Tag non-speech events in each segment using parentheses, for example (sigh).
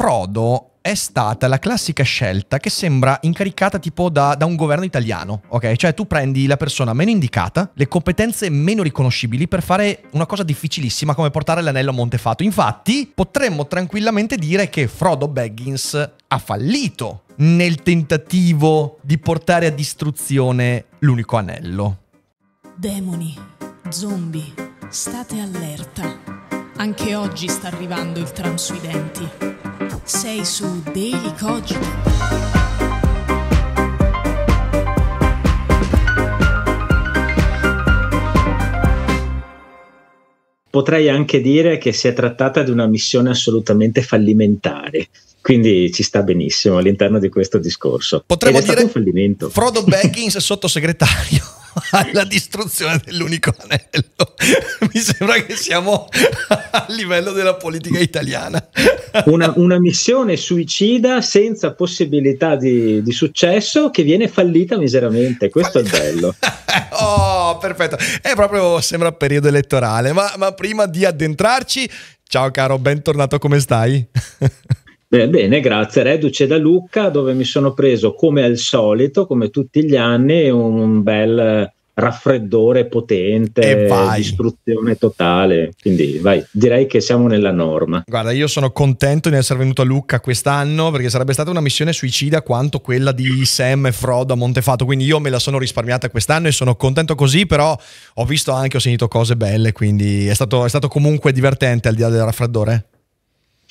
Frodo è stata la classica scelta che sembra incaricata tipo da, da, un governo italiano, ok? Cioè tu prendi la persona meno indicata, le competenze meno riconoscibili per fare una cosa difficilissima come portare l'anello a Montefatto. Infatti potremmo tranquillamente dire che Frodo Baggins ha fallito nel tentativo di portare a distruzione l'unico anello. Demoni, zombie, state allerta. Anche oggi sta arrivando il tram sui denti. Sei su Daily Cogito. Potrei anche dire che si è trattata di una missione assolutamente fallimentare. Quindi ci sta benissimo all'interno di questo discorso. Potremmo dire stato un fallimento. Frodo (laughs) Baggins sottosegretario. (laughs) alla distruzione dell'unico anello. (laughs) Mi sembra che siamo a livello della politica italiana. Una, una missione suicida senza possibilità di, di, successo che viene fallita miseramente. Questo fallita. è bello. (laughs) oh, perfetto. È proprio, sembra periodo elettorale, ma, ma prima di addentrarci, ciao caro, bentornato, come stai? Beh, bene, grazie. Reduce da Lucca, dove mi sono preso come al solito, come tutti gli anni, un bel raffreddore potente, distruzione totale. Quindi vai, direi che siamo nella norma. Guarda, io sono contento di essere venuto a Lucca quest'anno perché sarebbe stata una missione suicida quanto quella di Sam e Frodo a Montefato, quindi io me la sono risparmiata quest'anno e sono contento così, però ho visto anche, ho sentito cose belle, quindi è stato, è stato comunque divertente al di là del raffreddore.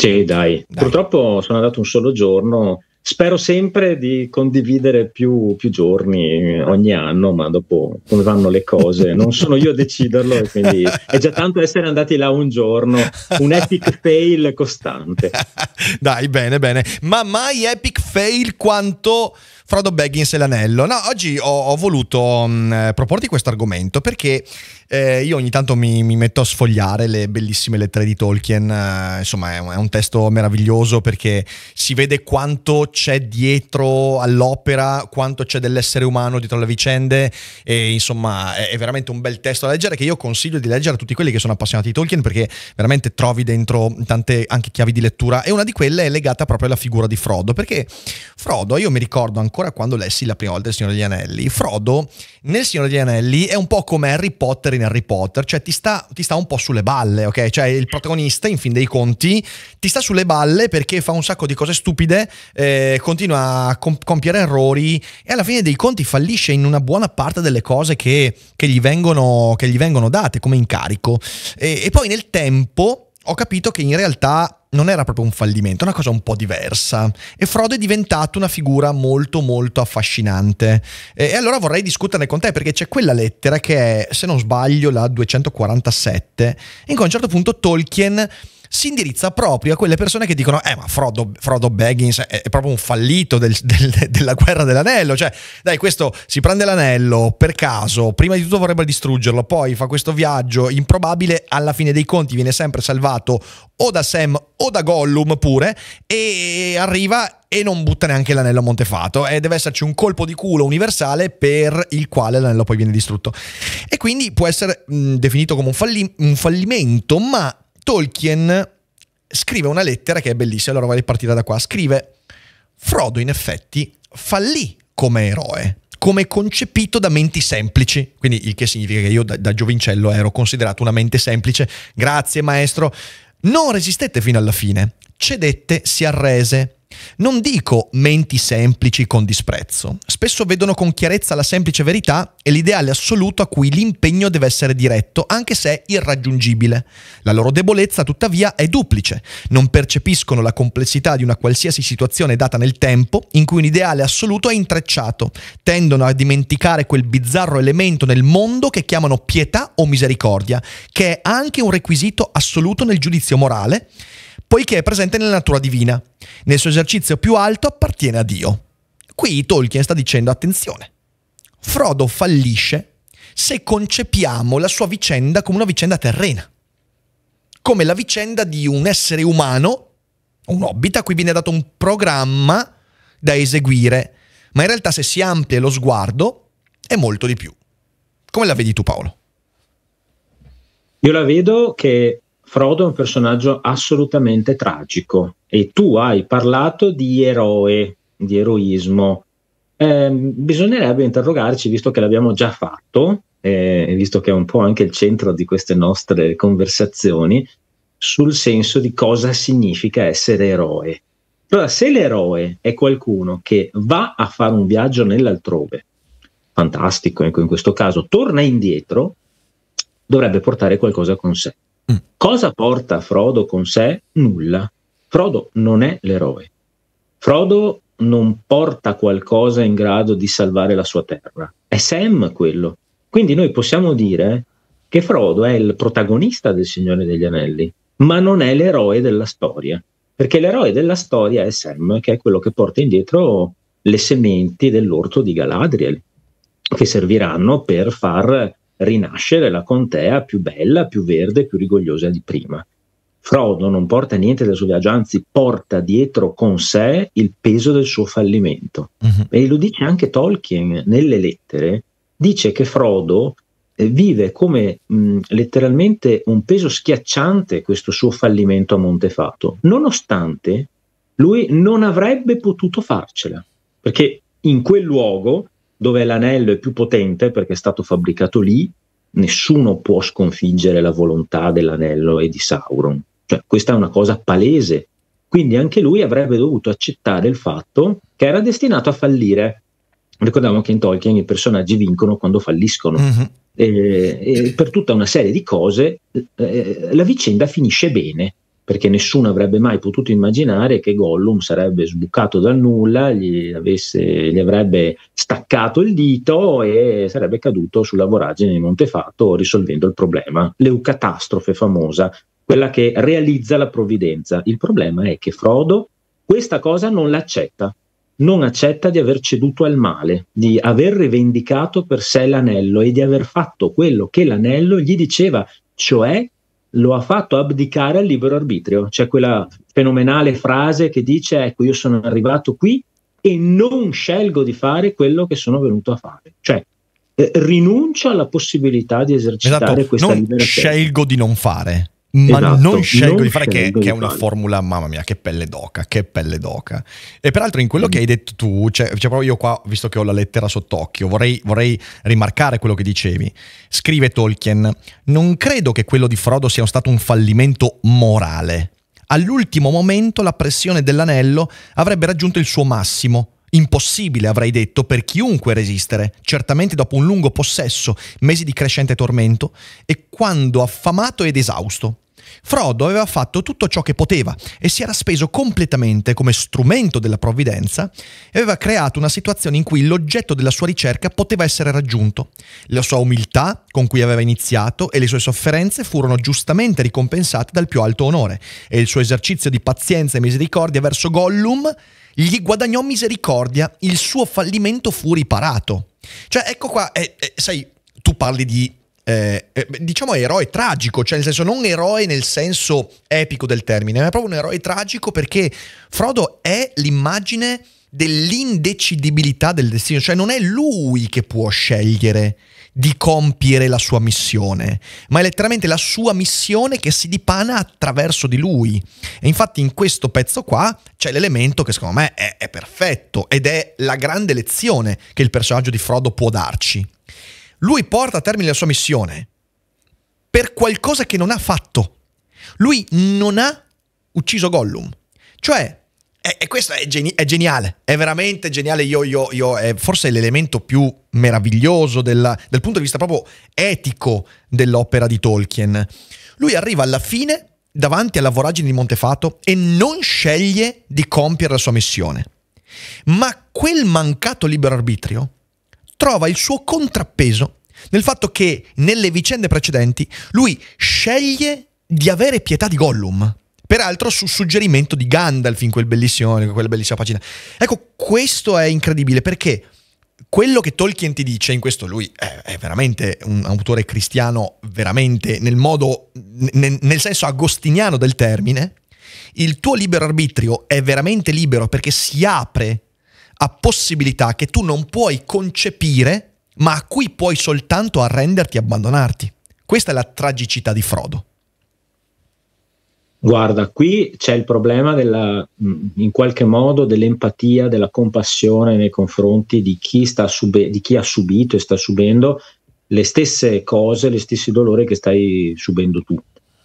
Sì, dai. dai. Purtroppo sono andato un solo giorno. Spero sempre di condividere più, più giorni eh, ogni anno, ma dopo come vanno le cose (laughs) non sono io a deciderlo, quindi è già tanto essere andati là un giorno, un epic (laughs) fail costante. Dai, bene, bene, ma mai epic fail quanto Frodo Baggins e l'anello. No, oggi ho, ho voluto mh, mm, eh, proporti questo argomento perché eh, io ogni tanto mi, mi, metto a sfogliare le bellissime lettere di Tolkien. Eh, insomma, è un, è un, testo meraviglioso perché si vede quanto c'è dietro all'opera, quanto c'è dell'essere umano dietro alle vicende. E insomma, è, è veramente un bel testo da leggere che io consiglio di leggere a tutti quelli che sono appassionati di Tolkien perché veramente trovi dentro tante anche chiavi di lettura. E una di quelle è legata proprio alla figura di Frodo perché Frodo, io mi ricordo ancora ancora quando lessi la prima volta il Signore degli Anelli. Frodo nel Signore degli Anelli è un po' come Harry Potter in Harry Potter, cioè ti sta, ti sta un po' sulle balle, ok? Cioè il protagonista, in fin dei conti, ti sta sulle balle perché fa un sacco di cose stupide, eh, continua a comp- compiere errori e alla fine dei conti fallisce in una buona parte delle cose che, che, gli, vengono, che gli, vengono, date come incarico. E, e poi nel tempo ho capito che in realtà non era proprio un fallimento, è una cosa un po' diversa. E Frodo è diventato una figura molto molto affascinante. E allora vorrei discuterne con te perché c'è quella lettera che è, se non sbaglio, la 247, in cui a un certo punto Tolkien si indirizza proprio a quelle persone che dicono: Eh, ma Frodo, Frodo Baggins è, è, proprio un fallito del, del, della guerra dell'anello. Cioè, dai, questo si prende l'anello per caso, prima di tutto vorrebbe distruggerlo, poi fa questo viaggio improbabile. Alla fine dei conti viene sempre salvato o da Sam o da Gollum pure, e arriva e non butta neanche l'anello a Montefato e deve esserci un colpo di culo universale per il quale l'anello poi viene distrutto e quindi può essere mh, definito come un, falli- un fallimento ma Tolkien scrive una lettera che è bellissima, allora voglio partire da qua. Scrive, Frodo in effetti fallì come eroe, come concepito da menti semplici, quindi il che significa che io da, da giovincello ero considerato una mente semplice, grazie maestro, non resistette fino alla fine, cedette, si arrese, non dico menti semplici con disprezzo, spesso vedono con chiarezza la semplice verità e l'ideale assoluto a cui l'impegno deve essere diretto, anche se irraggiungibile. La loro debolezza, tuttavia, è duplice. Non percepiscono la complessità di una qualsiasi situazione data nel tempo in cui un ideale assoluto è intrecciato, tendono a dimenticare quel bizzarro elemento nel mondo che chiamano pietà o misericordia, che è anche un requisito assoluto nel giudizio morale poiché è presente nella natura divina. Nel suo esercizio più alto appartiene a Dio. Qui Tolkien sta dicendo attenzione. Frodo fallisce se concepiamo la sua vicenda come una vicenda terrena, come la vicenda di un essere umano, un hobbit a cui viene dato un programma da eseguire, ma in realtà se si amplia lo sguardo è molto di più. Come la vedi tu Paolo? Io la vedo che Frodo è un personaggio assolutamente tragico e tu hai parlato di eroe, di eroismo. Eh, bisognerebbe interrogarci, visto che l'abbiamo già fatto, eh, visto che è un po' anche il centro di queste nostre conversazioni, sul senso di cosa significa essere eroe. Allora, se l'eroe è qualcuno che va a fare un viaggio nell'altrove, fantastico, ecco, in questo caso torna indietro, dovrebbe portare qualcosa con sé. Cosa porta Frodo con sé? Nulla. Frodo non è l'eroe. Frodo non porta qualcosa in grado di salvare la sua terra. È Sam quello. Quindi noi possiamo dire che Frodo è il protagonista del Signore degli Anelli, ma non è l'eroe della storia. Perché l'eroe della storia è Sam, che è quello che porta indietro le sementi dell'orto di Galadriel, che serviranno per far rinascere la contea più bella, più verde, più rigogliosa di prima. Frodo non porta niente del suo viaggio, anzi porta dietro con sé il peso del suo fallimento. Uh-huh. E lo dice anche Tolkien nelle lettere, dice che Frodo eh, vive come mh, letteralmente un peso schiacciante questo suo fallimento a Montefatto, nonostante lui non avrebbe potuto farcela, perché in quel luogo dove l'anello è più potente perché è stato fabbricato lì, nessuno può sconfiggere la volontà dell'anello e di Sauron. Cioè, questa è una cosa palese. Quindi anche lui avrebbe dovuto accettare il fatto che era destinato a fallire. Ricordiamo che in Tolkien i personaggi vincono quando falliscono. Mm-hmm. E, e per tutta una serie di cose eh, la vicenda finisce bene perché nessuno avrebbe mai potuto immaginare che Gollum sarebbe sbucato dal nulla, gli, avesse, gli avrebbe staccato il dito e sarebbe caduto sulla voragine di Montefatto risolvendo il problema. L'eucatastrofe famosa, quella che realizza la provvidenza. Il problema è che Frodo questa cosa non l'accetta, non accetta di aver ceduto al male, di aver rivendicato per sé l'anello e di aver fatto quello che l'anello gli diceva, cioè lo ha fatto abdicare al libero arbitrio. C'è quella fenomenale frase che dice ecco io sono arrivato qui e non scelgo di fare quello che sono venuto a fare. Cioè eh, rinuncia alla possibilità di esatto. esercitare esatto, questa non libertà. Scelgo di non fare ma esatto, non scelgo non di fare che, che, è una formula, mamma mia, che pelle d'oca, che pelle d'oca. E peraltro in quello mm. che hai detto tu, cioè, cioè, proprio io qua, visto che ho la lettera sott'occhio, vorrei, vorrei rimarcare quello che dicevi. Scrive Tolkien, non credo che quello di Frodo sia stato un fallimento morale. All'ultimo momento la pressione dell'anello avrebbe raggiunto il suo massimo Impossibile, avrei detto, per chiunque resistere, certamente dopo un lungo possesso, mesi di crescente tormento, e quando affamato ed esausto. Frodo aveva fatto tutto ciò che poteva e si era speso completamente come strumento della provvidenza e aveva creato una situazione in cui l'oggetto della sua ricerca poteva essere raggiunto. La sua umiltà con cui aveva iniziato e le sue sofferenze furono giustamente ricompensate dal più alto onore e il suo esercizio di pazienza e misericordia verso Gollum gli guadagnò misericordia, il suo fallimento fu riparato. Cioè, ecco qua, eh, eh, sai, tu parli di eh, eh, diciamo eroe tragico, cioè nel senso non eroe nel senso epico del termine, ma è proprio un eroe tragico perché Frodo è l'immagine dell'indecidibilità del destino, cioè non è lui che può scegliere di compiere la sua missione, ma è letteralmente la sua missione che si dipana attraverso di lui. E infatti in questo pezzo qua c'è l'elemento che secondo me è, è perfetto ed è la grande lezione che il personaggio di Frodo può darci. Lui porta a termine la sua missione per qualcosa che non ha fatto. Lui non ha ucciso Gollum. Cioè, e, eh, e questo è, geni- è, geniale, è veramente geniale. Io, io, io è forse l'elemento più meraviglioso della, dal punto di vista proprio etico dell'opera di Tolkien. Lui arriva alla fine davanti alla voragine di Montefato e non sceglie di compiere la sua missione. Ma quel mancato libero arbitrio trova il suo contrappeso nel fatto che nelle vicende precedenti lui sceglie di avere pietà di Gollum peraltro su suggerimento di Gandalf in quel bellissimo, in quella bellissima pagina. Ecco, questo è incredibile perché quello che Tolkien ti dice, in questo lui è, è veramente un autore cristiano, veramente nel modo, nel, nel senso agostiniano del termine, il tuo libero arbitrio è veramente libero perché si apre a possibilità che tu non puoi concepire, ma a cui puoi soltanto arrenderti e abbandonarti. Questa è la tragicità di Frodo. Guarda, qui c'è il problema della, in qualche modo dell'empatia, della compassione nei confronti di chi, sube- di chi, ha subito e sta subendo le stesse cose, gli stessi dolori che stai subendo tu.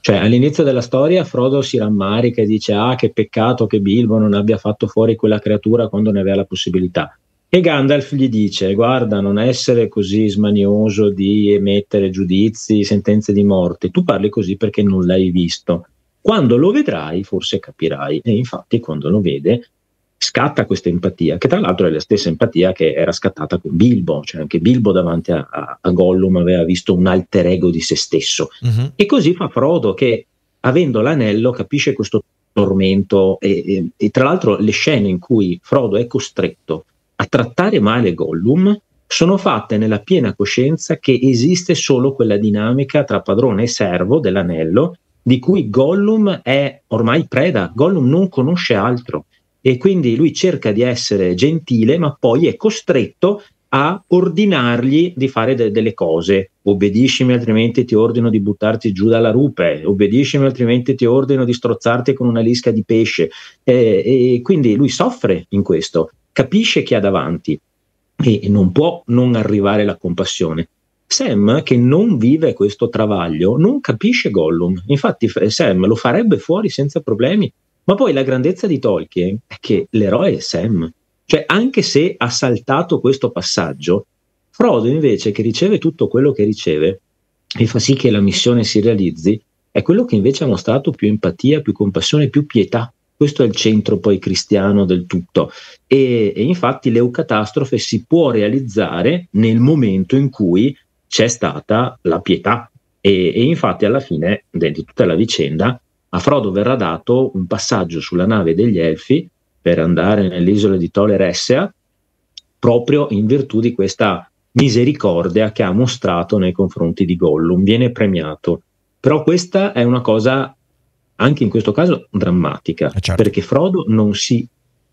Cioè, all'inizio della storia Frodo si rammarica e dice ah che peccato che Bilbo non abbia fatto fuori quella creatura quando ne aveva la possibilità. E Gandalf gli dice guarda non essere così smanioso di emettere giudizi, sentenze di morte, tu parli così perché non l'hai visto quando lo vedrai forse capirai e infatti quando lo vede scatta questa empatia, che tra l'altro è la stessa empatia che era scattata con Bilbo, cioè anche Bilbo davanti a, a, a Gollum aveva visto un alter ego di se stesso. Uh-huh. E così fa Frodo che avendo l'anello capisce questo tormento e, e, e, tra l'altro le scene in cui Frodo è costretto a trattare male Gollum sono fatte nella piena coscienza che esiste solo quella dinamica tra padrone e servo dell'anello di cui Gollum è ormai preda, Gollum non conosce altro e quindi lui cerca di essere gentile ma poi è costretto a ordinargli di fare de- delle cose, obbediscimi altrimenti ti ordino di buttarti giù dalla rupe, obbediscimi altrimenti ti ordino di strozzarti con una lisca di pesce e, e quindi lui soffre in questo, capisce chi ha davanti e non può non arrivare alla compassione. Sam, che non vive questo travaglio, non capisce Gollum. Infatti, Sam lo farebbe fuori senza problemi. Ma poi la grandezza di Tolkien è che l'eroe è Sam. Cioè, anche se ha saltato questo passaggio, Frodo invece che riceve tutto quello che riceve e fa sì che la missione si realizzi, è quello che invece ha mostrato più empatia, più compassione, più pietà. Questo è il centro poi cristiano del tutto. E, e infatti l'eucatastrofe si può realizzare nel momento in cui c'è stata la pietà e, e infatti alla fine de, di tutta la vicenda a Frodo verrà dato un passaggio sulla nave degli Elfi per andare nell'isola di Toleressea proprio in virtù di questa misericordia che ha mostrato nei confronti di Gollum, viene premiato. Però questa è una cosa, anche in questo caso, drammatica, eh, certo. perché Frodo non si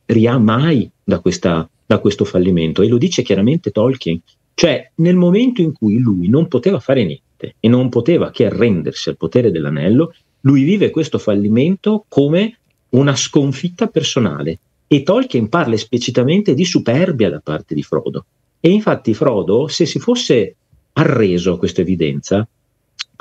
ria mai da, questa, da questo fallimento e lo dice chiaramente Tolkien, cioè, nel momento in cui lui non poteva fare niente e non poteva che arrendersi al potere dell'anello, lui vive questo fallimento come una sconfitta personale. E Tolkien parla esplicitamente di superbia da parte di Frodo. E infatti Frodo, se si fosse arreso a questa evidenza,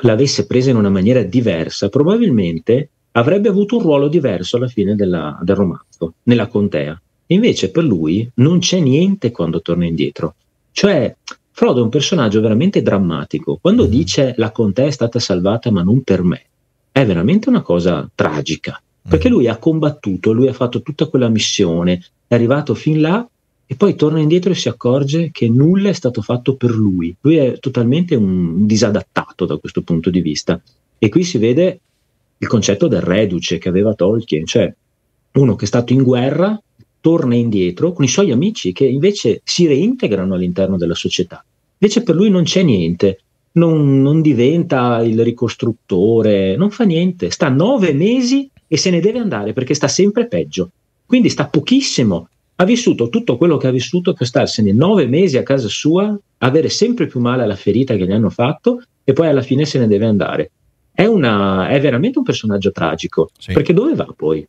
l'avesse presa in una maniera diversa, probabilmente avrebbe avuto un ruolo diverso alla fine della, del romanzo, nella contea. Invece per lui non c'è niente quando torna indietro. Cioè, Frodo è un personaggio veramente drammatico. Quando mm. dice la contea è stata salvata ma non per me, è veramente una cosa tragica, perché mm. lui ha combattuto, lui ha fatto tutta quella missione, è arrivato fin là e poi torna indietro e si accorge che nulla è stato fatto per lui. Lui è totalmente un disadattato da questo punto di vista. E qui si vede il concetto del reduce che aveva Tolkien, cioè uno che è stato in guerra torna indietro con i suoi amici che invece si reintegrano all'interno della società. Invece per lui non c'è niente, non, non diventa il ricostruttore, non fa niente, sta nove mesi e se ne deve andare perché sta sempre peggio. Quindi sta pochissimo. Ha vissuto tutto quello che ha vissuto per starsene nove mesi a casa sua, avere sempre più male alla ferita che gli hanno fatto e poi alla fine se ne deve andare. È, una, è veramente un personaggio tragico, sì. perché dove va poi?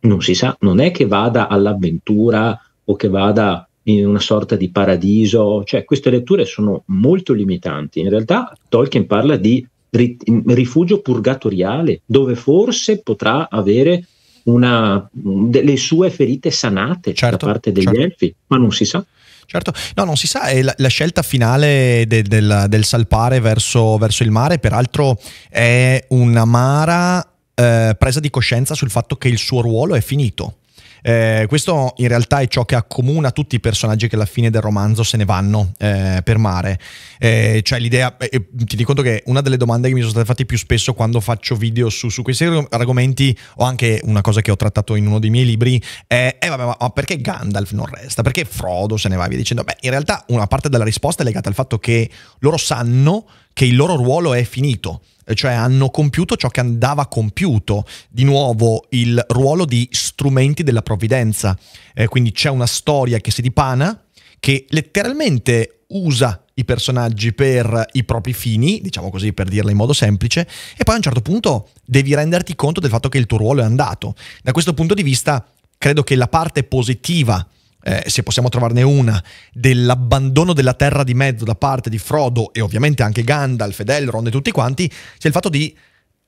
non si sa, non è che vada all'avventura o che vada in una sorta di paradiso, cioè queste letture sono molto limitanti. In realtà Tolkien parla di rifugio purgatoriale, dove forse potrà avere una, delle sue ferite sanate certo, da parte degli certo. elfi, ma non si sa. Certo, no, non si sa, è la, la scelta finale de, del, del, salpare verso, verso il mare, peraltro è una mara eh, presa di coscienza sul fatto che il suo ruolo è finito. Eh, questo in realtà è ciò che accomuna tutti i personaggi che alla fine del romanzo se ne vanno eh, per mare. Eh, cioè l'idea, eh, eh, ti dico che una delle domande che mi sono state fatte più spesso quando faccio video su, su questi argomenti, o anche una cosa che ho trattato in uno dei miei libri, è vabbè, ma, ma, perché Gandalf non resta? Perché Frodo se ne va via dicendo? Beh, in realtà una parte della risposta è legata al fatto che loro sanno che il loro ruolo è finito cioè hanno compiuto ciò che andava compiuto, di nuovo il ruolo di strumenti della provvidenza. Eh, quindi c'è una storia che si dipana, che letteralmente usa i personaggi per i propri fini, diciamo così per dirla in modo semplice, e poi a un certo punto devi renderti conto del fatto che il tuo ruolo è andato. Da questo punto di vista, credo che la parte positiva eh, se possiamo trovarne una, dell'abbandono della terra di mezzo da parte di Frodo e ovviamente anche Gandalf ed Elrond e tutti quanti, c'è il fatto di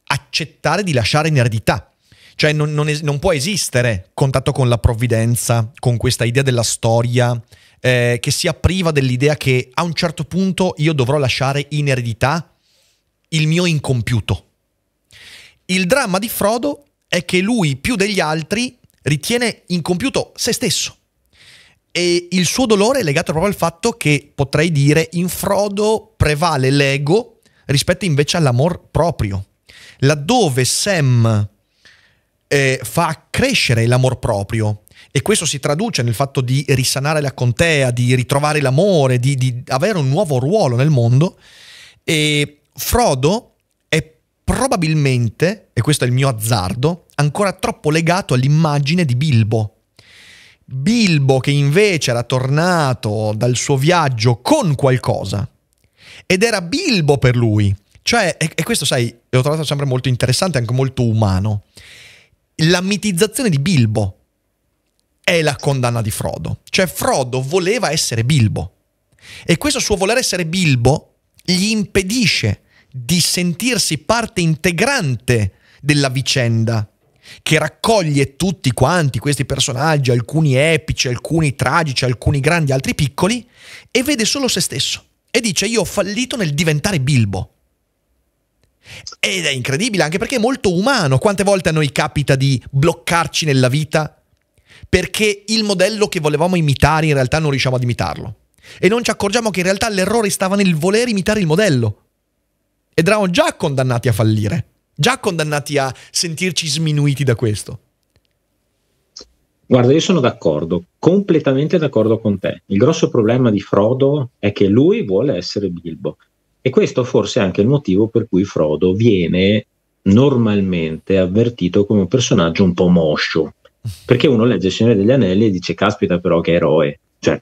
accettare di lasciare in eredità cioè non, non, es- non, può esistere contatto con la provvidenza, con questa idea della storia, eh, che sia priva dell'idea che a un certo punto io dovrò lasciare in eredità il mio incompiuto. Il dramma di Frodo è che lui più degli altri ritiene incompiuto se stesso. E il suo dolore è legato proprio al fatto che, potrei dire, in Frodo prevale l'ego rispetto invece all'amor proprio. Laddove Sam eh, fa crescere l'amor proprio e questo si traduce nel fatto di risanare la contea, di ritrovare l'amore, di, di avere un nuovo ruolo nel mondo, e Frodo è probabilmente, e questo è il mio azzardo, ancora troppo legato all'immagine di Bilbo Bilbo che invece era tornato dal suo viaggio con qualcosa. Ed era Bilbo per lui. Cioè, e, questo, sai, l'ho trovato sempre molto interessante, anche molto umano. La mitizzazione di Bilbo è la condanna di Frodo. Cioè, Frodo voleva essere Bilbo. E questo suo voler essere Bilbo gli impedisce di sentirsi parte integrante della vicenda che raccoglie tutti quanti questi personaggi, alcuni epici, alcuni tragici, alcuni grandi, altri piccoli, e vede solo se stesso. E dice io ho fallito nel diventare Bilbo. Ed è incredibile anche perché è molto umano. Quante volte a noi capita di bloccarci nella vita perché il modello che volevamo imitare in realtà non riusciamo ad imitarlo. E non ci accorgiamo che in realtà l'errore stava nel voler imitare il modello. Ed eravamo già condannati a fallire già condannati a sentirci sminuiti da questo. Guarda, io sono d'accordo, completamente d'accordo con te. Il grosso problema di Frodo è che lui vuole essere Bilbo e questo forse è anche il motivo per cui Frodo viene normalmente avvertito come un personaggio un po' moscio, perché uno legge Il Signore degli Anelli e dice caspita però che eroe, cioè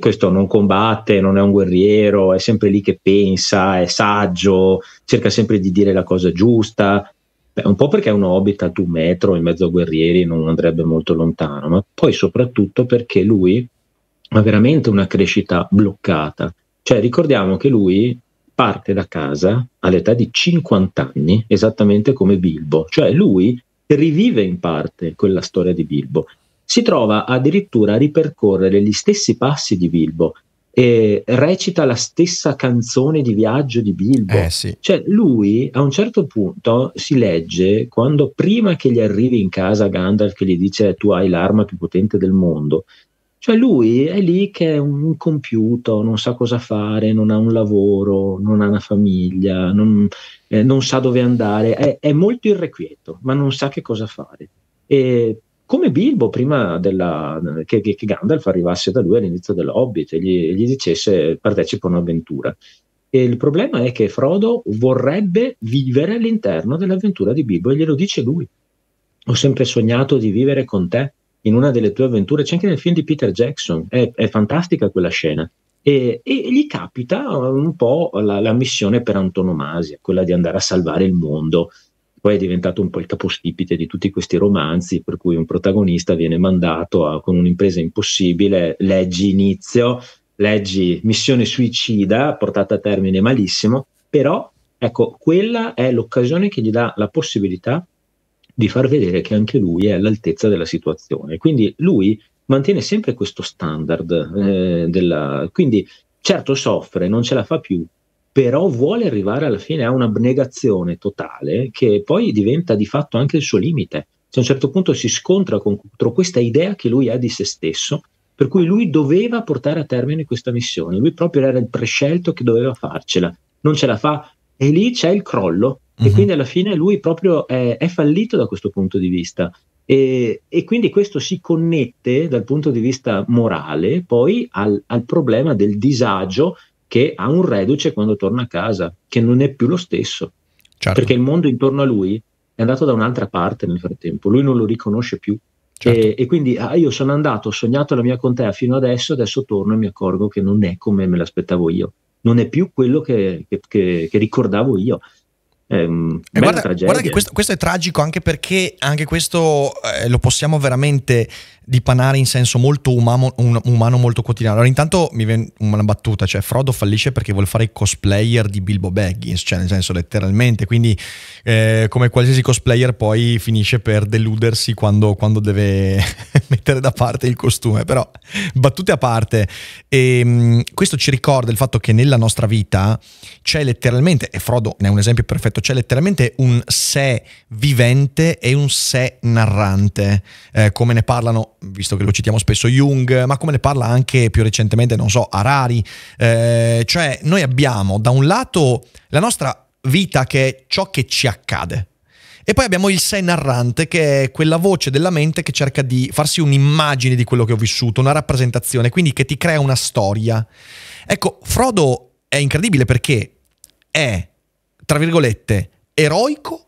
questo non combatte, non è un guerriero, è sempre lì che pensa, è saggio, cerca sempre di dire la cosa giusta. Beh, un po' perché è un hobbit a un metro in mezzo a guerrieri non andrebbe molto lontano, ma poi soprattutto perché lui ha veramente una crescita bloccata. Cioè ricordiamo che lui parte da casa all'età di 50 anni, esattamente come Bilbo, cioè lui rivive in parte quella storia di Bilbo si trova addirittura a ripercorrere gli stessi passi di Bilbo e recita la stessa canzone di viaggio di Bilbo. Eh, sì. Cioè lui a un certo punto si legge quando prima che gli arrivi in casa Gandalf che gli dice tu hai l'arma più potente del mondo, cioè lui è lì che è un compiuto, non sa cosa fare, non ha un lavoro, non ha una famiglia, non, eh, non sa dove andare, è, è, molto irrequieto, ma non sa che cosa fare. E come Bilbo prima della, che, che, Gandalf arrivasse da lui all'inizio dell'Hobbit e gli, gli dicesse partecipa a un'avventura. E il problema è che Frodo vorrebbe vivere all'interno dell'avventura di Bilbo e glielo dice lui. Ho sempre sognato di vivere con te in una delle tue avventure, c'è anche nel film di Peter Jackson, è, è fantastica quella scena. E, e, gli capita un po' la, la missione per antonomasia, quella di andare a salvare il mondo poi è diventato un po' il capostipite di tutti questi romanzi, per cui un protagonista viene mandato a, con un'impresa impossibile, leggi inizio, leggi missione suicida, portata a termine malissimo, però ecco, quella è l'occasione che gli dà la possibilità di far vedere che anche lui è all'altezza della situazione. Quindi lui mantiene sempre questo standard, eh, della, quindi certo soffre, non ce la fa più, però vuole arrivare alla fine a un'abnegazione totale che poi diventa di fatto anche il suo limite. Cioè, a un certo punto si scontra contro questa idea che lui ha di se stesso, per cui lui doveva portare a termine questa missione, lui proprio era il prescelto che doveva farcela, non ce la fa e lì c'è il crollo uh-huh. e mhm. quindi alla fine lui proprio è, è fallito da questo punto di vista. E, e, quindi questo si connette dal punto di vista morale poi al, al problema del disagio che ha un reduce quando torna a casa, che non è più lo stesso, certo. perché il mondo intorno a lui è andato da un'altra parte nel frattempo, lui non lo riconosce più. Certo. E, e, quindi ah, io sono andato, ho sognato la mia contea fino adesso, adesso torno e mi accorgo che non è come me l'aspettavo io, non è più quello che, che, che, che ricordavo io. Ehm, guarda, guarda, che questo, questo, è tragico anche perché anche questo eh, lo possiamo veramente dipanare in senso molto umano, un, umano molto quotidiano. Allora, intanto mi viene una battuta, cioè Frodo fallisce perché vuole fare il cosplayer di Bilbo Baggins, cioè nel senso letteralmente, quindi eh, come qualsiasi cosplayer poi finisce per deludersi quando, quando deve (laughs) mettere da parte il costume, però battute a parte, e, ehm, mh, questo ci ricorda il fatto che nella nostra vita c'è letteralmente, e Frodo ne è un esempio perfetto, c'è letteralmente un sé vivente e un sé narrante, eh, come ne parlano visto che lo citiamo spesso Jung, ma come ne parla anche più recentemente, non so, Harari. Eh, cioè, noi abbiamo da un lato la nostra vita che è ciò che ci accade. E poi abbiamo il sé narrante, che è quella voce della mente che cerca di farsi un'immagine di quello che ho vissuto, una rappresentazione, quindi che ti crea una storia. Ecco, Frodo è incredibile perché è, tra virgolette, eroico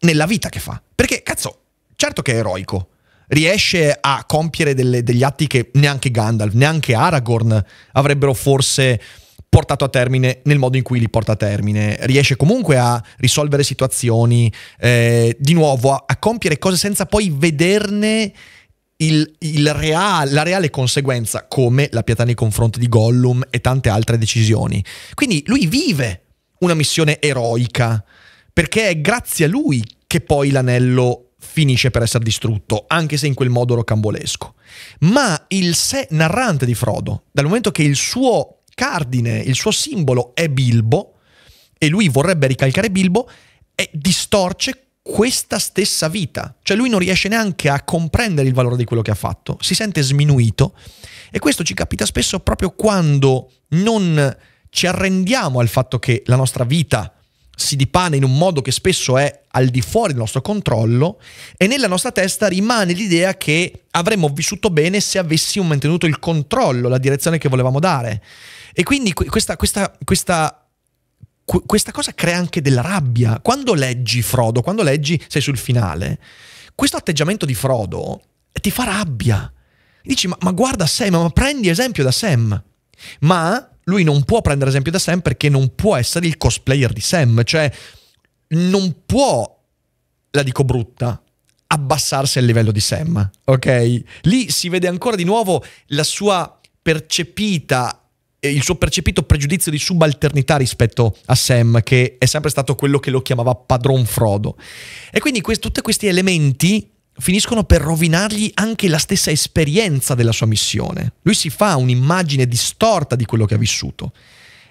nella vita che fa. Perché, cazzo, certo che è eroico, riesce a compiere delle, degli atti che neanche Gandalf, neanche Aragorn avrebbero forse portato a termine nel modo in cui li porta a termine. Riesce comunque a risolvere situazioni, eh, di nuovo a, a, compiere cose senza poi vederne il, il real, la reale conseguenza, come la pietà nei confronti di Gollum e tante altre decisioni. Quindi lui vive una missione eroica, perché è grazie a lui che poi l'anello finisce per essere distrutto, anche se in quel modo rocambolesco. Ma il sé narrante di Frodo, dal momento che il suo cardine, il suo simbolo è Bilbo, e lui vorrebbe ricalcare Bilbo, e distorce questa stessa vita. Cioè lui non riesce neanche a comprendere il valore di quello che ha fatto, si sente sminuito e questo ci capita spesso proprio quando non ci arrendiamo al fatto che la nostra vita si dipana in un modo che spesso è al di fuori del nostro controllo e nella nostra testa rimane l'idea che avremmo vissuto bene se avessimo mantenuto il controllo, la direzione che volevamo dare. E quindi questa, questa, questa, questa cosa crea anche della rabbia. Quando leggi Frodo, quando leggi sei sul finale, questo atteggiamento di Frodo ti fa rabbia. Dici, ma, ma guarda Sam, ma prendi esempio da Sam. Ma lui non può prendere esempio da Sam perché non può essere il cosplayer di Sam, cioè non può, la dico brutta, abbassarsi al livello di Sam, ok? Lì si vede ancora di nuovo la sua percepita eh, il suo percepito pregiudizio di subalternità rispetto a Sam, che è sempre stato quello che lo chiamava padron Frodo. E quindi que- tutti questi elementi finiscono per rovinargli anche la stessa esperienza della sua missione. Lui si fa un'immagine distorta di quello che ha vissuto.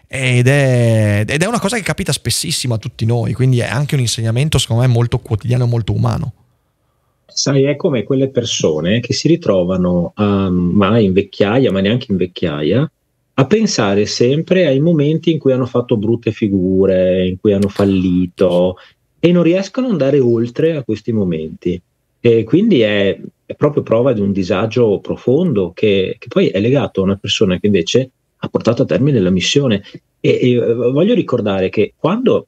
Ed è, ed è, una cosa che capita spessissimo a tutti noi, quindi è anche un insegnamento, secondo me, molto quotidiano, e molto umano. Sai, è come quelle persone che si ritrovano, a, um, ma in vecchiaia, ma neanche in vecchiaia, a pensare sempre ai momenti in cui hanno fatto brutte figure, in cui hanno fallito e non riescono ad andare oltre a questi momenti. E quindi è, è proprio prova di un disagio profondo che, che, poi è legato a una persona che invece ha portato a termine la missione. E, e eh, voglio ricordare che quando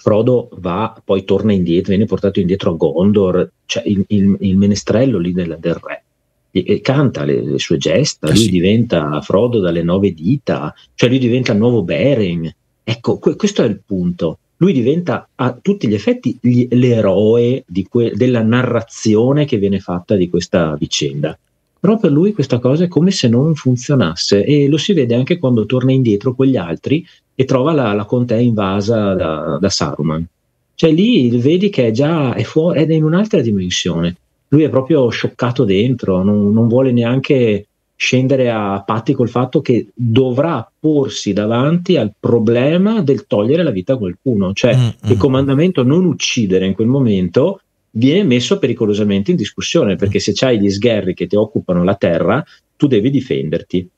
Frodo va, poi torna indietro, viene portato indietro a Gondor, cioè il, il, il menestrello lì del, del re, e canta le, le, sue gesta, eh lui sì. diventa Frodo dalle nove dita, cioè lui diventa il nuovo Beren. Ecco, que- questo è il punto lui diventa a tutti gli effetti gli, l'eroe que- della narrazione che viene fatta di questa vicenda. Però per lui questa cosa è come se non funzionasse e lo si vede anche quando torna indietro con gli altri e trova la, la contea invasa da, da, Saruman. Cioè lì vedi che è già è fuori, ed è in un'altra dimensione. Lui è proprio scioccato dentro, non, non vuole neanche scendere a patti col fatto che dovrà porsi davanti al problema del togliere la vita a qualcuno, cioè mm-hmm. il mm. comandamento non uccidere in quel momento viene messo pericolosamente in discussione perché se c'hai gli sgherri che ti occupano la terra, tu devi difenderti.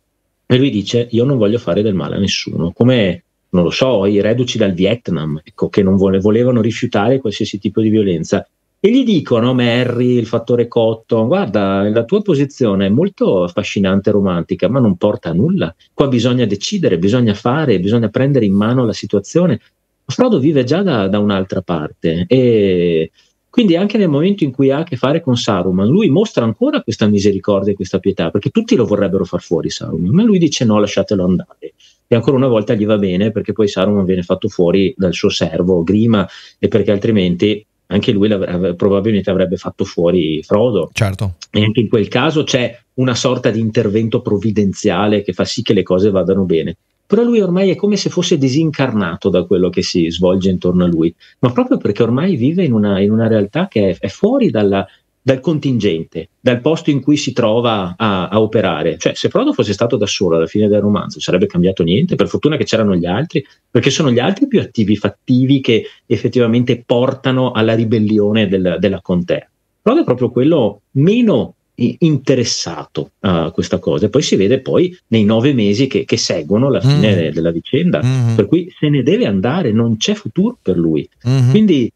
E lui dice: Io non voglio fare del male a nessuno, come non lo so, i reduci dal Vietnam, ecco, che non vole- volevano rifiutare qualsiasi tipo di violenza e gli dicono Mary, il fattore cotto, guarda, la tua posizione è molto affascinante e romantica, ma non porta a nulla. Qua bisogna decidere, bisogna fare, bisogna prendere in mano la situazione. Frodo vive già da, da un'altra parte e quindi anche nel momento in cui ha a che fare con Saruman, lui mostra ancora questa misericordia e questa pietà, perché tutti lo vorrebbero far fuori Saruman, ma lui dice no, lasciatelo andare. E ancora una volta gli va bene perché poi Saruman viene fatto fuori dal suo servo Grima e perché altrimenti anche lui av- probabilmente avrebbe fatto fuori Frodo. Certo. E anche in quel caso c'è una sorta di intervento provvidenziale che fa sì che le cose vadano bene. Però lui ormai è come se fosse disincarnato da quello che si svolge intorno a lui, ma proprio perché ormai vive in una, in una realtà che è, è fuori dalla, dal contingente, dal posto in cui si trova a, a, operare. Cioè, se Frodo fosse stato da solo alla fine del romanzo, sarebbe cambiato niente. Per fortuna che c'erano gli altri, perché sono gli altri più attivi, fattivi, che effettivamente portano alla ribellione del, della contea. Frodo è proprio quello meno interessato a questa cosa e poi si vede poi nei nove mesi che, che seguono la fine mm. della vicenda mm-hmm. per cui se ne deve andare non c'è futuro per lui mm-hmm. quindi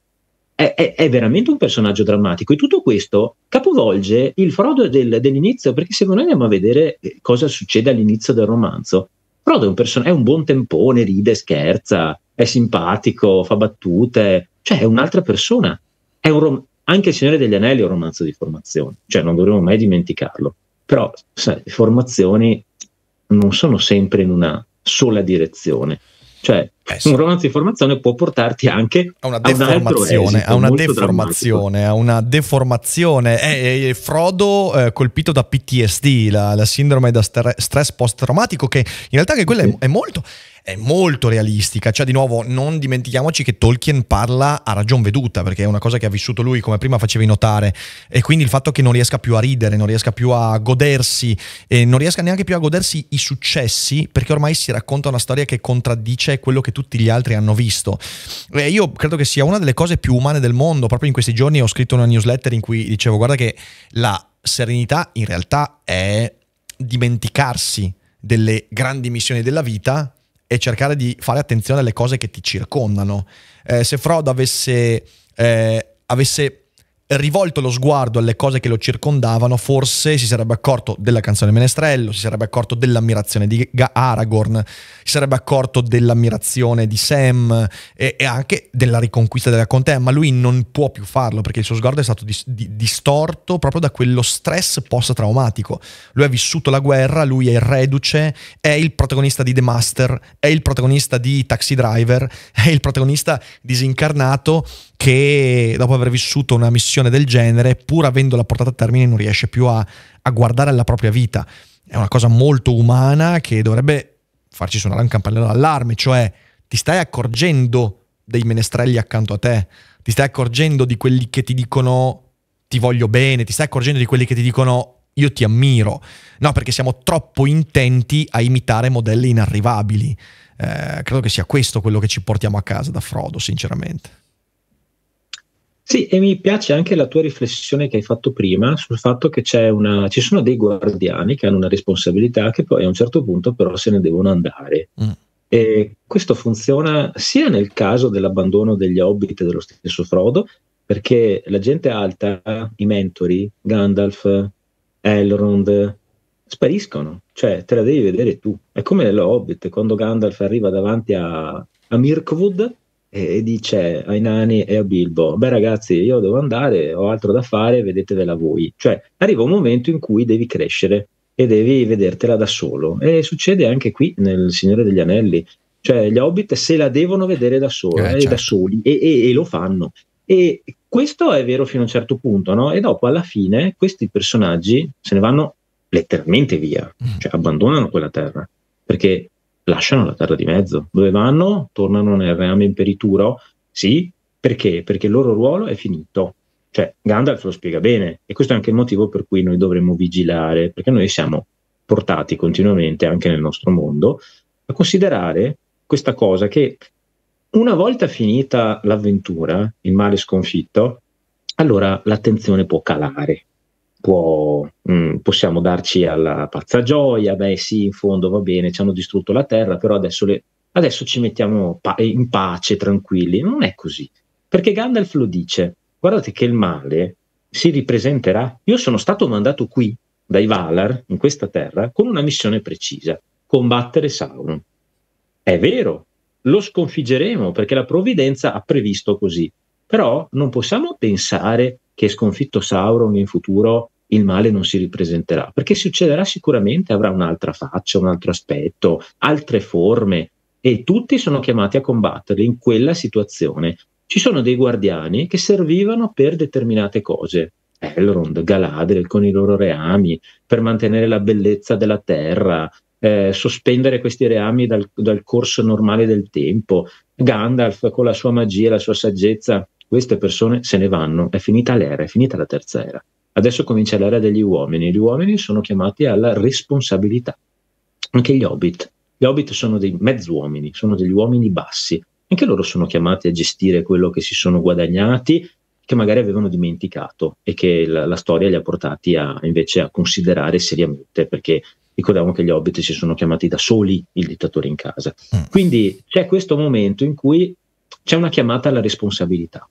è, è, è, veramente un personaggio drammatico e tutto questo capovolge il frodo del, dell'inizio perché se noi andiamo a vedere eh, cosa succede all'inizio del romanzo, Frodo è un, person- è un buon tempone, ride, scherza, è simpatico, fa battute, cioè è un'altra persona. È un rom- anche Il Signore degli Anelli è un romanzo di formazione, cioè non dovremmo mai dimenticarlo, però sai, le formazioni non sono sempre in una sola direzione. Cioè, eh sì. un romanzo di formazione può portarti anche a una deformazione, a una deformazione, a una deformazione. È, è Frodo eh, colpito da PTSD, la, la sindrome da stress post-traumatico, che in realtà che quella sì. è, è molto è molto realistica, cioè di nuovo non dimentichiamoci che Tolkien parla a ragion veduta, perché è una cosa che ha vissuto lui, come prima facevi notare, e quindi il fatto che non riesca più a ridere, non riesca più a godersi, e non riesca neanche più a godersi i successi, perché ormai si racconta una storia che contraddice quello che tutti gli altri hanno visto. E io credo che sia una delle cose più umane del mondo, proprio in questi giorni ho scritto una newsletter in cui dicevo guarda che la serenità in realtà è dimenticarsi delle grandi missioni della vita e cercare di fare attenzione alle cose che ti circondano. Eh, se Frodo avesse, eh, avesse rivolto lo sguardo alle cose che lo circondavano, forse si sarebbe accorto della canzone Menestrello, si sarebbe accorto dell'ammirazione di Aragorn, si sarebbe accorto dell'ammirazione di Sam e, e anche della riconquista della contea, ma lui non può più farlo perché il suo sguardo è stato dis- di- distorto proprio da quello stress post-traumatico. Lui ha vissuto la guerra, lui è il reduce, è il protagonista di The Master, è il protagonista di Taxi Driver, è il protagonista disincarnato che dopo aver vissuto una missione missione del genere, pur avendola portata a termine, non riesce più a, a guardare la propria vita. È una cosa molto umana che dovrebbe farci suonare un campanello d'allarme, cioè ti stai accorgendo dei menestrelli accanto a te, ti stai accorgendo di quelli che ti dicono ti voglio bene, ti stai accorgendo di quelli che ti dicono io ti ammiro, no perché siamo troppo intenti a imitare modelli inarrivabili. Eh, credo che sia questo quello che ci portiamo a casa da Frodo, sinceramente. Sì, e mi piace anche la tua riflessione che hai fatto prima sul fatto che una, ci sono dei guardiani che hanno una responsabilità che poi a un certo punto però se ne devono andare. Mm. E questo funziona sia nel caso dell'abbandono degli hobbit dello stesso Frodo, perché la gente alta, i mentori, Gandalf, Elrond, spariscono, cioè te la devi vedere tu. È come nello Hobbit, quando Gandalf arriva davanti a, a Mirkwood, e dice ai nani e a Bilbo: Beh, ragazzi, io devo andare, ho altro da fare, vedetevela voi. Cioè, arriva un momento in cui devi crescere e devi vedertela da solo. E succede anche qui nel Signore degli Anelli. Cioè, gli hobbit se la devono vedere da, sola, eh, certo. da soli e, e, e, lo fanno. E questo è vero fino a un certo punto, no? E dopo, alla fine, questi personaggi se ne vanno letteralmente via, mm. cioè abbandonano quella terra perché lasciano la terra di mezzo. Dove vanno? Tornano nel reame imperituro? Sì, perché? Perché il loro ruolo è finito. Cioè, Gandalf lo spiega bene e questo è anche il motivo per cui noi dovremmo vigilare, perché noi siamo portati continuamente anche nel nostro mondo a considerare questa cosa che una volta finita l'avventura, il male sconfitto, allora l'attenzione può calare, può, mh, mm, possiamo darci alla pazza gioia, beh sì, in fondo va bene, ci hanno distrutto la terra, però adesso, le, adesso ci mettiamo pa- in pace, tranquilli. Non è così, perché Gandalf lo dice, guardate che il male si ripresenterà. Io sono stato mandato qui dai Valar, in questa terra, con una missione precisa, combattere Sauron. È vero, lo sconfiggeremo perché la provvidenza ha previsto così, però non possiamo pensare che sconfitto Sauron in futuro il male non si ripresenterà, perché succederà sicuramente, avrà un'altra faccia, un altro aspetto, altre forme e tutti sono chiamati a combatterli in quella situazione. Ci sono dei guardiani che servivano per determinate cose, Elrond, Galadriel con i loro reami, per mantenere la bellezza della terra, eh, sospendere questi reami dal, dal corso normale del tempo, Gandalf con la sua magia e la sua saggezza, queste persone se ne vanno, è finita l'era, è finita la terza era. Adesso comincia l'era degli uomini. Gli uomini sono chiamati alla responsabilità. Anche gli hobbit. Gli hobbit sono dei mezzuomini, sono degli uomini bassi. Anche loro sono chiamati a gestire quello che si sono guadagnati, che magari avevano dimenticato e che la, la storia li ha portati a, invece a considerare seriamente, perché ricordiamo che gli hobbit si sono chiamati da soli il dittatore in casa. Mm. Quindi c'è questo momento in cui c'è una chiamata alla responsabilità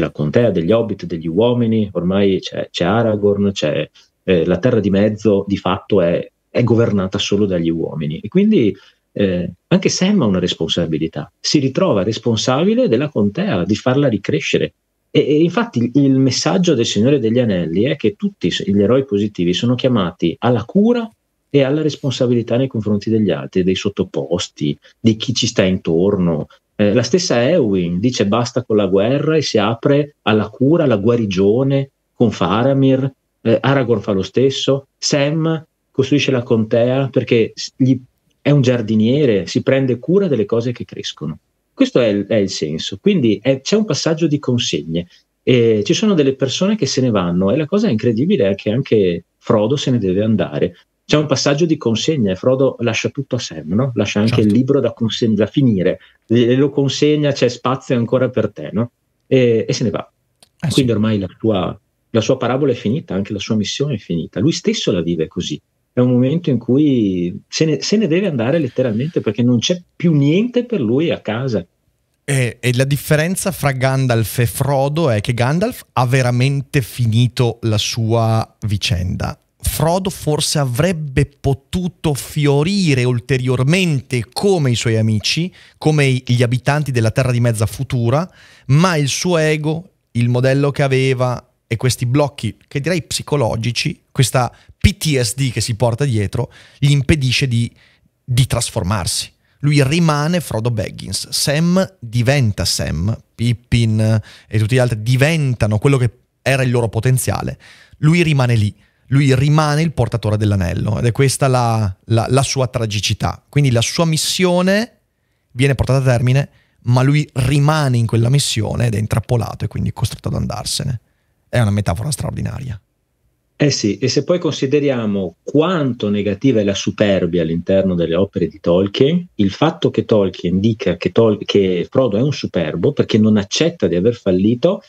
della contea, degli hobbit, degli uomini, ormai c'è, c'è Aragorn, c'è eh, la terra di mezzo di fatto è, è governata solo dagli uomini e quindi eh, anche Sam ha una responsabilità, si ritrova responsabile della contea, di farla ricrescere. E, e infatti il, il messaggio del Signore degli Anelli è che tutti gli eroi positivi sono chiamati alla cura e alla responsabilità nei confronti degli altri, dei sottoposti, di chi ci sta intorno, eh, la stessa Ewing dice basta con la guerra e si apre alla cura, alla guarigione con Faramir, eh, Aragorn fa lo stesso, Sam costruisce la contea perché gli, è un giardiniere, si prende cura delle cose che crescono. Questo è, il, è il senso. Quindi è, c'è un passaggio di consegne. E ci sono delle persone che se ne vanno e la cosa incredibile è che anche Frodo se ne deve andare c'è un passaggio di consegna e Frodo lascia tutto a Sam, no? lascia anche certo. il libro da, conseg- da finire, le lo consegna, c'è spazio ancora per te, no? e-, e, se ne va. Eh, Quindi ormai la sua, la sua, parabola è finita, anche la sua missione è finita, lui stesso la vive così, è un momento in cui se ne, se ne deve andare letteralmente perché non c'è più niente per lui a casa. E, e, la differenza fra Gandalf e Frodo è che Gandalf ha veramente finito la sua vicenda. Frodo forse avrebbe potuto fiorire ulteriormente come i suoi amici, come gli abitanti della Terra di Mezza Futura, ma il suo ego, il modello che aveva e questi blocchi, che direi psicologici, questa PTSD che si porta dietro, gli impedisce di, di trasformarsi. Lui rimane Frodo Baggins, Sam diventa Sam, Pippin e tutti gli altri diventano quello che era il loro potenziale, lui rimane lì lui rimane il portatore dell'anello ed è questa la, la, la, sua tragicità. Quindi la sua missione viene portata a termine, ma lui rimane in quella missione ed è intrappolato e quindi costretto ad andarsene. È una metafora straordinaria. Eh sì, e se poi consideriamo quanto negativa è la superbia all'interno delle opere di Tolkien, il fatto che Tolkien dica che, Tol- che Frodo è un superbo perché non accetta di aver fallito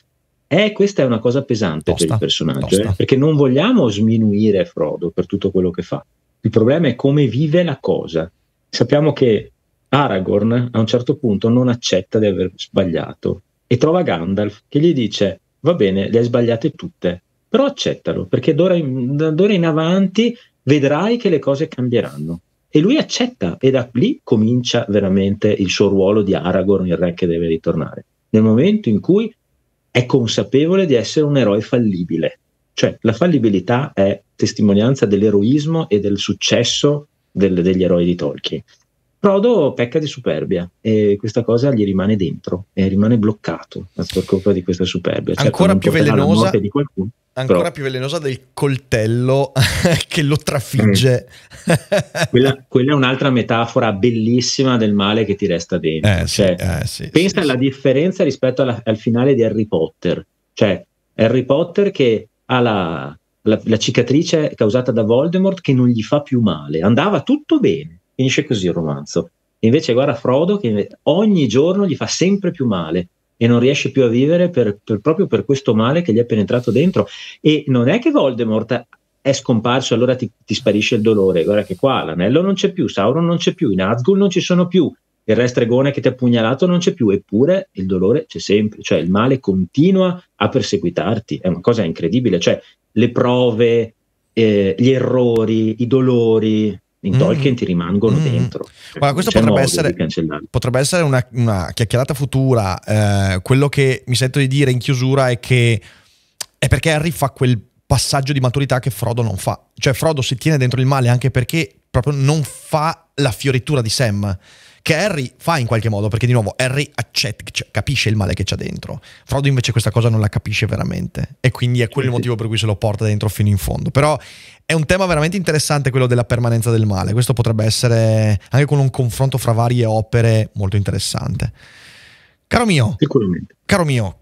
eh, questa è una cosa pesante tosta, per il personaggio, eh? perché non vogliamo sminuire Frodo per tutto quello che fa. Il problema è come vive la cosa. Sappiamo che Aragorn a un certo punto non accetta di aver sbagliato e trova Gandalf che gli dice va bene, le hai sbagliate tutte, però accettalo perché d'ora in, d'ora in avanti vedrai che le cose cambieranno. E lui accetta e da lì comincia veramente il suo ruolo di Aragorn, il re che deve ritornare. Nel momento in cui è consapevole di essere un eroe fallibile. Cioè la fallibilità è testimonianza dell'eroismo e del successo del, degli eroi di Tolkien. Frodo pecca di superbia e questa cosa gli rimane dentro e rimane bloccato per colpa di questa superbia. Certo, ancora più velenosa di qualcuno. Ancora però. più velenosa del coltello (laughs) che lo trafigge. Eh, quella, quella, è un'altra metafora bellissima del male che ti resta dentro. Eh, cioè, eh, sì, eh, sì, pensa sì, alla differenza rispetto alla, al finale di Harry Potter. Cioè, Harry Potter che ha la, la, la cicatrice causata da Voldemort che non gli fa più male. Andava tutto bene Finisce così il romanzo. invece guarda Frodo che ogni giorno gli fa sempre più male e non riesce più a vivere per, per, proprio per questo male che gli è penetrato dentro. E non è che Voldemort è scomparso, allora ti, ti sparisce il dolore. Guarda che qua l'anello non c'è più, Sauron non c'è più, i Nazgul non ci sono più, il re stregone che ti ha pugnalato non c'è più, eppure il dolore c'è sempre, cioè il male continua a perseguitarti, è una cosa incredibile, cioè le prove, eh, gli errori, i dolori, in mm. Tolkien ti rimangono mm. dentro. Guarda, cioè, questo potrebbe essere, potrebbe essere, una, una chiacchierata futura. Eh, quello che mi sento di dire in chiusura è che è perché Harry fa quel passaggio di maturità che Frodo non fa. Cioè Frodo si tiene dentro il male anche perché proprio non fa la fioritura di Sam che Harry fa in qualche modo, perché di nuovo Harry accetta, capisce il male che c'è dentro. Frodo invece questa cosa non la capisce veramente e quindi è quello il motivo per cui se lo porta dentro fino in fondo. Però è un tema veramente interessante quello della permanenza del male. Questo potrebbe essere anche con un confronto fra varie opere molto interessante. Caro mio, caro mio,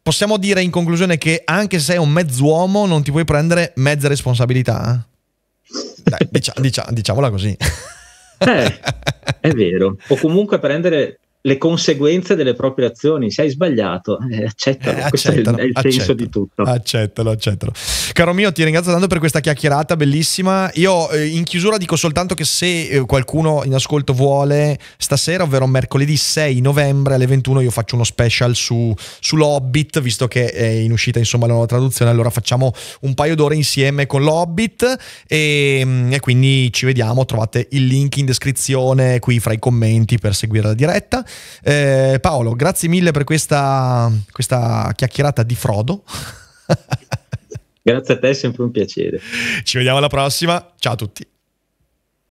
possiamo dire in conclusione che anche se sei un mezzuomo non ti puoi prendere mezza responsabilità? Dai, dicia, dicia, diciamola così. Eh. (laughs) È vero. O comunque prendere le conseguenze delle proprie azioni. Se hai sbagliato, eh, accettalo. Eh, Questo è il, è il senso di tutto. Accettalo, accettalo. Caro mio, ti ringrazio tanto per questa chiacchierata bellissima. Io eh, in chiusura dico soltanto che se eh, qualcuno in ascolto vuole, stasera, ovvero mercoledì 6 novembre alle 21, io faccio uno special su, sull'Hobbit, visto che è in uscita insomma la nuova traduzione. Allora facciamo un paio d'ore insieme con l'Hobbit e, ehm, e quindi ci vediamo. Trovate il link in descrizione qui fra i commenti per seguire la diretta. Eh, Paolo, grazie mille per questa, questa chiacchierata di frodo. grazie a te, è sempre un piacere. Ci vediamo alla prossima. Ciao a tutti.